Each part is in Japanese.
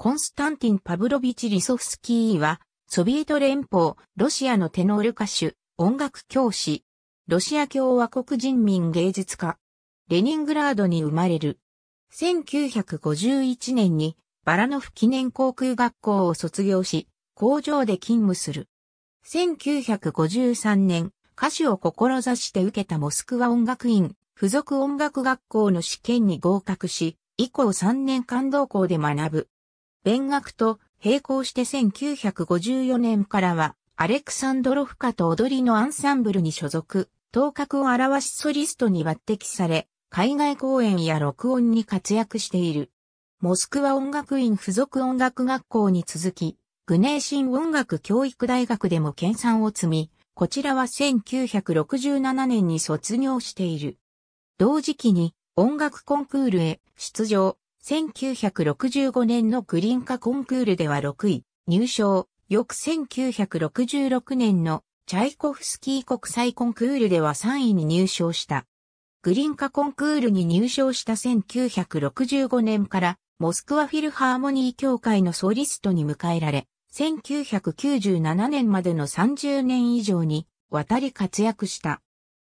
コンスタンティン・パブロビチ・リソフスキーは、ソビエト連邦、ロシアのテノール歌手、音楽教師、ロシア共和国人民芸術家、レニングラードに生まれる。1951年にバラノフ記念航空学校を卒業し、工場で勤務する。1953年、歌手を志して受けたモスクワ音楽院付属音楽学校の試験に合格し、以降3年間同校で学ぶ。勉学と並行して1954年からは、アレクサンドロフカと踊りのアンサンブルに所属、頭角を表しソリストに抜擢され、海外公演や録音に活躍している。モスクワ音楽院附属音楽学校に続き、グネーシン音楽教育大学でも研鑽を積み、こちらは1967年に卒業している。同時期に音楽コンクールへ出場、1965年のグリンカコンクールでは6位、入賞。翌1966年のチャイコフスキー国際コンクールでは3位に入賞した。グリンカコンクールに入賞した1965年からモスクワフィルハーモニー協会のソリストに迎えられ、1997年までの30年以上に渡り活躍した。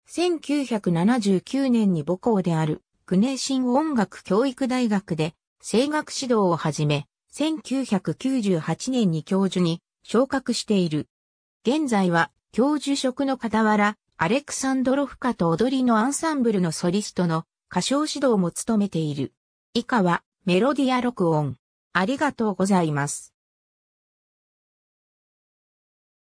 1979年に母校であるネシン音楽教育大学で声楽指導をはじめ、1998年に教授に昇格している。現在は教授職の傍ら、アレクサンドロフカと踊りのアンサンブルのソリストの歌唱指導も務めている。以下はメロディア録音。ありがとうございます。